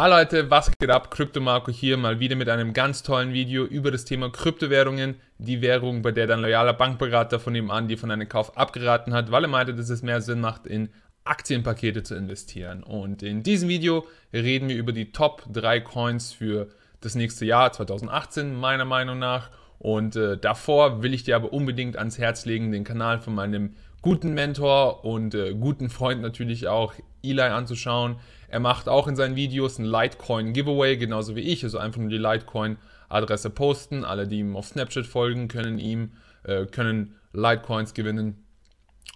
Hallo Leute, was geht ab? Krypto Marco hier mal wieder mit einem ganz tollen Video über das Thema Kryptowährungen, die Währung, bei der dein loyaler Bankberater von nebenan die von einem Kauf abgeraten hat, weil er meinte, dass es mehr Sinn macht, in Aktienpakete zu investieren. Und in diesem Video reden wir über die Top 3 Coins für das nächste Jahr 2018 meiner Meinung nach. Und äh, davor will ich dir aber unbedingt ans Herz legen, den Kanal von meinem guten Mentor und äh, guten Freund natürlich auch Eli anzuschauen. Er macht auch in seinen Videos ein Litecoin-Giveaway, genauso wie ich. Also einfach nur die Litecoin-Adresse posten. Alle, die ihm auf Snapchat folgen, können ihm äh, können Litecoins gewinnen.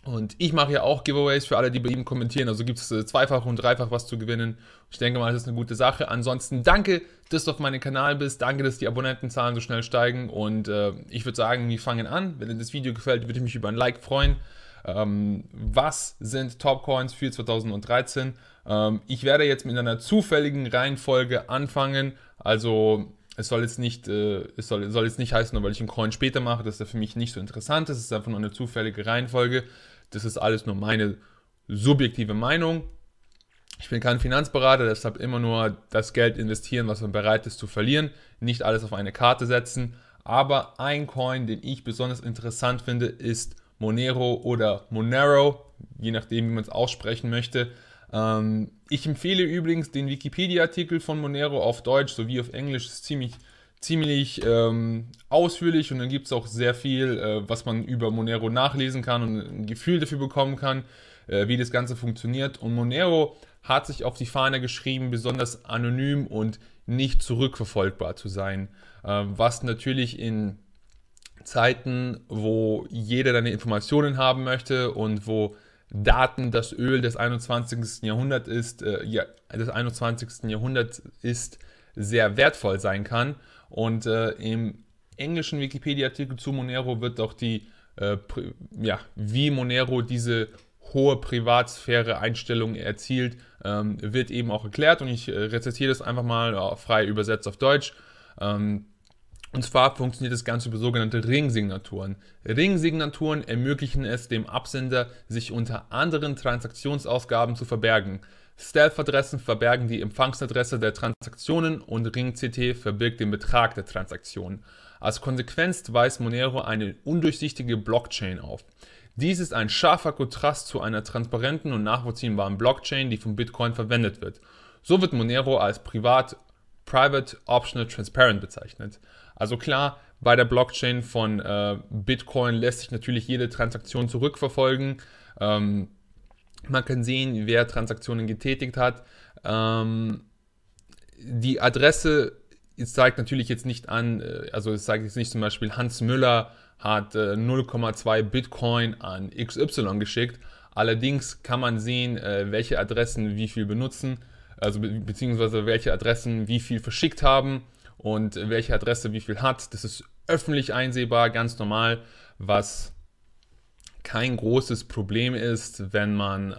Und ich mache ja auch Giveaways für alle, die bei ihm kommentieren. Also gibt es äh, zweifach und dreifach was zu gewinnen. Ich denke mal, das ist eine gute Sache. Ansonsten danke, dass du auf meinem Kanal bist. Danke, dass die Abonnentenzahlen so schnell steigen. Und äh, ich würde sagen, wir fangen an. Wenn dir das Video gefällt, würde ich mich über ein Like freuen. Ähm, was sind Topcoins für 2013? Ähm, ich werde jetzt mit einer zufälligen Reihenfolge anfangen. Also es soll jetzt nicht, äh, es soll, soll, jetzt nicht heißen, nur weil ich einen Coin später mache, dass er für mich nicht so interessant ist. Es ist einfach nur eine zufällige Reihenfolge. Das ist alles nur meine subjektive Meinung. Ich bin kein Finanzberater, deshalb immer nur das Geld investieren, was man bereit ist zu verlieren. Nicht alles auf eine Karte setzen. Aber ein Coin, den ich besonders interessant finde, ist Monero oder Monero, je nachdem, wie man es aussprechen möchte. Ähm, ich empfehle übrigens den Wikipedia-Artikel von Monero auf Deutsch sowie auf Englisch. Das Ist ziemlich, ziemlich ähm, ausführlich und dann gibt es auch sehr viel, äh, was man über Monero nachlesen kann und ein Gefühl dafür bekommen kann, äh, wie das Ganze funktioniert. Und Monero hat sich auf die Fahne geschrieben, besonders anonym und nicht zurückverfolgbar zu sein, äh, was natürlich in Zeiten, wo jeder deine Informationen haben möchte und wo Daten das Öl des 21. Jahrhunderts ist, äh, ja, des 21. Jahrhunderts ist, sehr wertvoll sein kann. Und äh, im englischen Wikipedia-Artikel zu Monero wird auch die, äh, ja, wie Monero diese hohe Privatsphäre-Einstellung erzielt, ähm, wird eben auch erklärt. Und ich äh, rezitiere das einfach mal äh, frei übersetzt auf Deutsch. Ähm, und zwar funktioniert das Ganze über sogenannte Ringsignaturen. Ringsignaturen ermöglichen es dem Absender, sich unter anderen Transaktionsausgaben zu verbergen. Stealth-Adressen verbergen die Empfangsadresse der Transaktionen und RingCT verbirgt den Betrag der Transaktion. Als Konsequenz weist Monero eine undurchsichtige Blockchain auf. Dies ist ein scharfer Kontrast zu einer transparenten und nachvollziehbaren Blockchain, die von Bitcoin verwendet wird. So wird Monero als privat Private Optional Transparent bezeichnet. Also klar, bei der Blockchain von äh, Bitcoin lässt sich natürlich jede Transaktion zurückverfolgen. Ähm, man kann sehen, wer Transaktionen getätigt hat. Ähm, die Adresse zeigt natürlich jetzt nicht an, äh, also es zeigt jetzt nicht zum Beispiel Hans Müller hat äh, 0,2 Bitcoin an XY geschickt. Allerdings kann man sehen, äh, welche Adressen wie viel benutzen, also be beziehungsweise welche Adressen wie viel verschickt haben und welche Adresse wie viel hat. Das ist öffentlich einsehbar, ganz normal, was kein großes Problem ist, wenn man äh,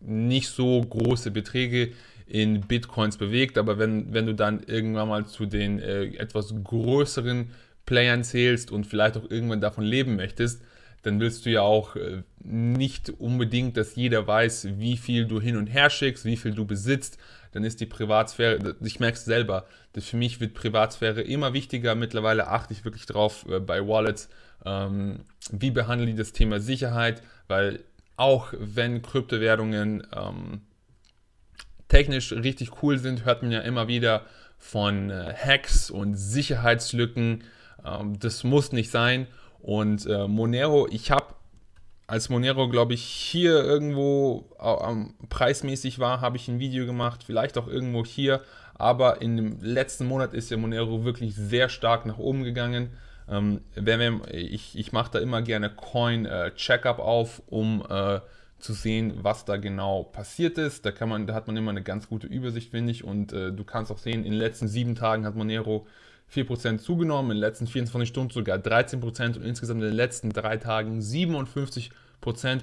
nicht so große Beträge in Bitcoins bewegt, aber wenn, wenn du dann irgendwann mal zu den äh, etwas größeren Playern zählst und vielleicht auch irgendwann davon leben möchtest, dann willst du ja auch äh, nicht unbedingt, dass jeder weiß, wie viel du hin und her schickst, wie viel du besitzt. Dann ist die Privatsphäre, ich merke es selber, dass für mich wird Privatsphäre immer wichtiger. Mittlerweile achte ich wirklich drauf äh, bei Wallets, ähm, wie behandeln die das Thema Sicherheit, weil auch wenn Kryptowährungen ähm, technisch richtig cool sind, hört man ja immer wieder von äh, Hacks und Sicherheitslücken. Ähm, das muss nicht sein. Und äh, Monero, ich habe, als Monero, glaube ich, hier irgendwo ähm, preismäßig war, habe ich ein Video gemacht, vielleicht auch irgendwo hier. Aber in dem letzten Monat ist ja Monero wirklich sehr stark nach oben gegangen. Ähm, wenn wir, ich ich mache da immer gerne Coin-Checkup äh, auf, um äh, zu sehen, was da genau passiert ist. Da, kann man, da hat man immer eine ganz gute Übersicht, finde ich. Und äh, du kannst auch sehen, in den letzten sieben Tagen hat Monero 4% zugenommen, in den letzten 24 Stunden sogar 13% und insgesamt in den letzten drei Tagen 57%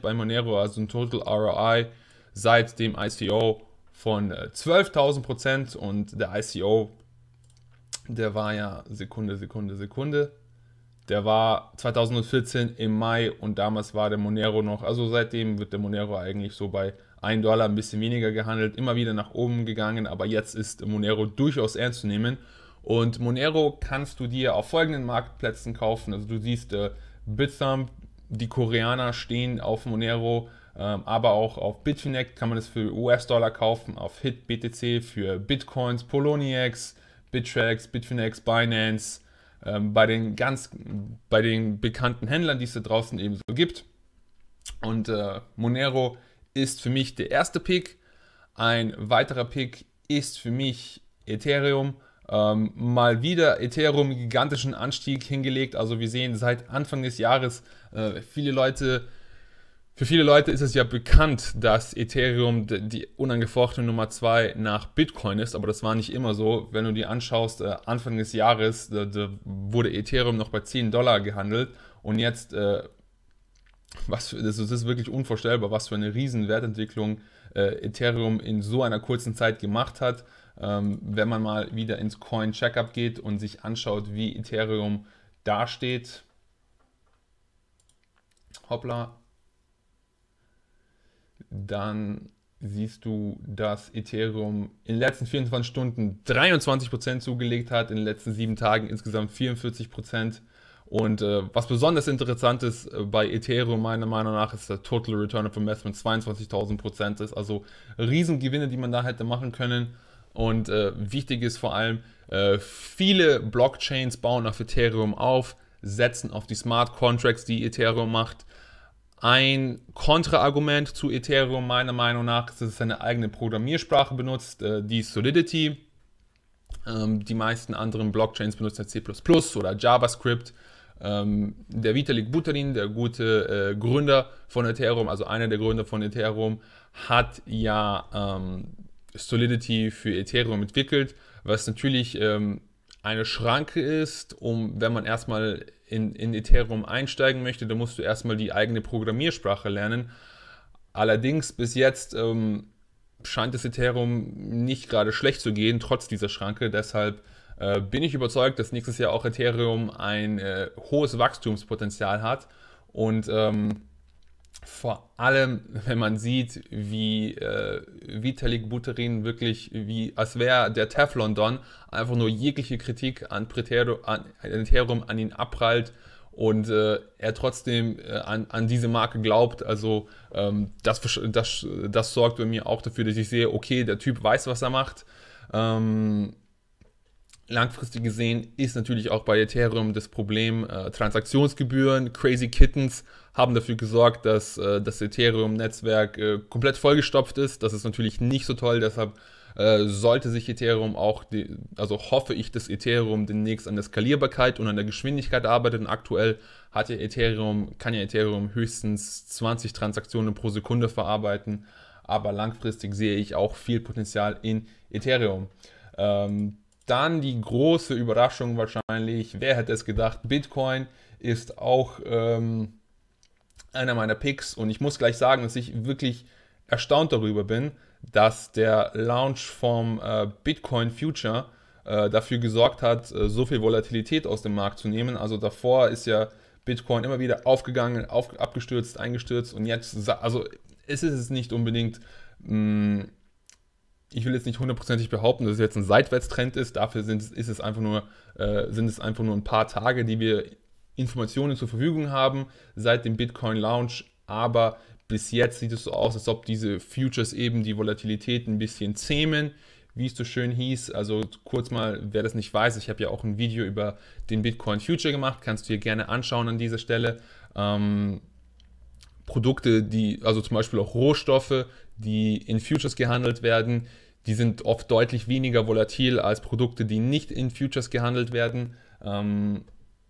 bei Monero, also ein Total ROI seit dem ICO von 12.000% äh, und der ICO, der war ja Sekunde, Sekunde, Sekunde. Der war 2014 im Mai und damals war der Monero noch, also seitdem wird der Monero eigentlich so bei 1 Dollar ein bisschen weniger gehandelt, immer wieder nach oben gegangen, aber jetzt ist Monero durchaus ernst zu nehmen und Monero kannst du dir auf folgenden Marktplätzen kaufen. Also du siehst äh, Bitsump, die Koreaner stehen auf Monero, ähm, aber auch auf Bitfinex kann man es für US-Dollar kaufen, auf HitBTC für Bitcoins, Poloniex, Bittrex, Bitfinex, Binance, ähm, bei den ganz, bei den bekannten Händlern, die es da draußen eben so gibt. Und äh, Monero ist für mich der erste Pick. Ein weiterer Pick ist für mich Ethereum. Ähm, mal wieder Ethereum gigantischen Anstieg hingelegt. Also wir sehen seit Anfang des Jahres äh, viele Leute. Für viele Leute ist es ja bekannt, dass Ethereum die unangefochtene Nummer 2 nach Bitcoin ist, aber das war nicht immer so. Wenn du dir anschaust, äh, Anfang des Jahres da, da wurde Ethereum noch bei 10 Dollar gehandelt und jetzt, äh, was für, das, ist wirklich unvorstellbar, was für eine riesen Wertentwicklung äh, Ethereum in so einer kurzen Zeit gemacht hat. Ähm, wenn man mal wieder ins Coin Checkup geht und sich anschaut, wie Ethereum dasteht. Hoppla. Dann siehst du, dass Ethereum in den letzten 24 Stunden 23% zugelegt hat, in den letzten sieben Tagen insgesamt 44%. Und äh, was besonders interessant ist äh, bei Ethereum meiner Meinung nach, ist der Total Return of Investment 22.000 Prozent ist. Also Riesengewinne, die man da hätte machen können. Und äh, wichtig ist vor allem, äh, viele Blockchains bauen auf Ethereum auf, setzen auf die Smart Contracts, die Ethereum macht. Ein Kontraargument zu Ethereum meiner Meinung nach ist, dass es seine eigene Programmiersprache benutzt, äh, die Solidity. Ähm, die meisten anderen Blockchains benutzen C++ oder JavaScript. Ähm, der Vitalik Buterin, der gute äh, Gründer von Ethereum, also einer der Gründer von Ethereum, hat ja ähm, Solidity für Ethereum entwickelt, was natürlich ähm, eine Schranke ist, um wenn man erstmal in, in Ethereum einsteigen möchte, dann musst du erstmal die eigene Programmiersprache lernen. Allerdings bis jetzt ähm, scheint es Ethereum nicht gerade schlecht zu gehen, trotz dieser Schranke. Deshalb äh, bin ich überzeugt, dass nächstes Jahr auch Ethereum ein äh, hohes Wachstumspotenzial hat und ähm, vor allem, wenn man sieht, wie äh, Vitalik Buterin wirklich, wie als wäre der Teflon-Don, einfach nur jegliche Kritik an Preterum an, an, an ihn abprallt und äh, er trotzdem äh, an, an diese Marke glaubt. Also ähm, das, das, das sorgt bei mir auch dafür, dass ich sehe, okay, der Typ weiß, was er macht. Ähm, langfristig gesehen ist natürlich auch bei Ethereum das Problem äh, Transaktionsgebühren. Crazy Kittens haben dafür gesorgt, dass äh, das Ethereum-Netzwerk äh, komplett vollgestopft ist. Das ist natürlich nicht so toll, deshalb äh, sollte sich Ethereum auch, die, also hoffe ich, dass Ethereum demnächst an der Skalierbarkeit und an der Geschwindigkeit arbeitet. Und aktuell hat ja Ethereum, kann ja Ethereum höchstens 20 Transaktionen pro Sekunde verarbeiten. Aber langfristig sehe ich auch viel Potenzial in Ethereum. Ähm, dann die große Überraschung wahrscheinlich, wer hätte es gedacht, Bitcoin ist auch ähm, einer meiner Picks und ich muss gleich sagen, dass ich wirklich erstaunt darüber bin, dass der Launch vom äh, Bitcoin Future äh, dafür gesorgt hat, äh, so viel Volatilität aus dem Markt zu nehmen. Also davor ist ja Bitcoin immer wieder aufgegangen, auf, abgestürzt, eingestürzt und jetzt, also es ist es nicht unbedingt mh, mm, ich will jetzt nicht hundertprozentig behaupten, dass es jetzt ein Seitwärtstrend ist. Dafür sind, ist es einfach nur, äh, sind es einfach nur ein paar Tage, die wir Informationen zur Verfügung haben seit dem Bitcoin Launch. Aber bis jetzt sieht es so aus, als ob diese Futures eben die Volatilität ein bisschen zähmen, wie es so schön hieß. Also kurz mal, wer das nicht weiß, ich habe ja auch ein Video über den Bitcoin Future gemacht. Kannst du dir gerne anschauen an dieser Stelle. Ähm, Produkte, die, also zum Beispiel auch Rohstoffe, die in Futures gehandelt werden, die sind oft deutlich weniger volatil als Produkte, die nicht in Futures gehandelt werden. Ähm,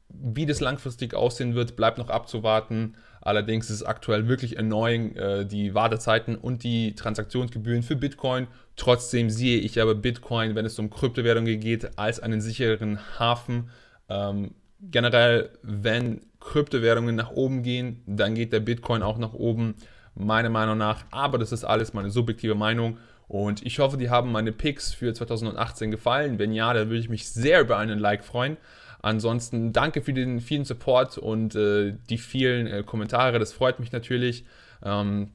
wie das langfristig aussehen wird, bleibt noch abzuwarten. Allerdings ist es aktuell wirklich annoying, äh, die Wartezeiten und die Transaktionsgebühren für Bitcoin. Trotzdem sehe ich aber Bitcoin, wenn es um Kryptowährungen geht, als einen sicheren Hafen. Ähm, generell, wenn Kryptowährungen nach oben gehen, dann geht der Bitcoin auch nach oben, meiner Meinung nach. Aber das ist alles meine subjektive Meinung. Und ich hoffe, die haben meine Picks für 2018 gefallen. Wenn ja, dann würde ich mich sehr über einen Like freuen. Ansonsten danke für den vielen Support und äh, die vielen äh, Kommentare. Das freut mich natürlich. Ähm,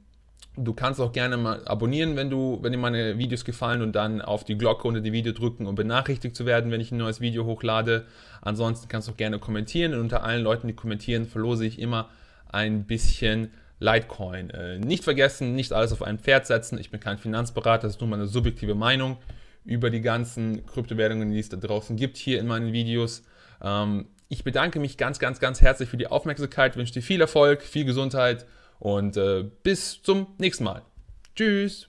Du kannst auch gerne mal abonnieren, wenn, du, wenn dir meine Videos gefallen und dann auf die Glocke unter dem Video drücken, um benachrichtigt zu werden, wenn ich ein neues Video hochlade. Ansonsten kannst du auch gerne kommentieren und unter allen Leuten, die kommentieren, verlose ich immer ein bisschen Litecoin. Äh, nicht vergessen, nicht alles auf ein Pferd setzen. Ich bin kein Finanzberater, das ist nur meine subjektive Meinung über die ganzen Kryptowährungen, die es da draußen gibt, hier in meinen Videos. Ähm, ich bedanke mich ganz, ganz, ganz herzlich für die Aufmerksamkeit, wünsche dir viel Erfolg, viel Gesundheit und äh, bis zum nächsten Mal. Tschüss.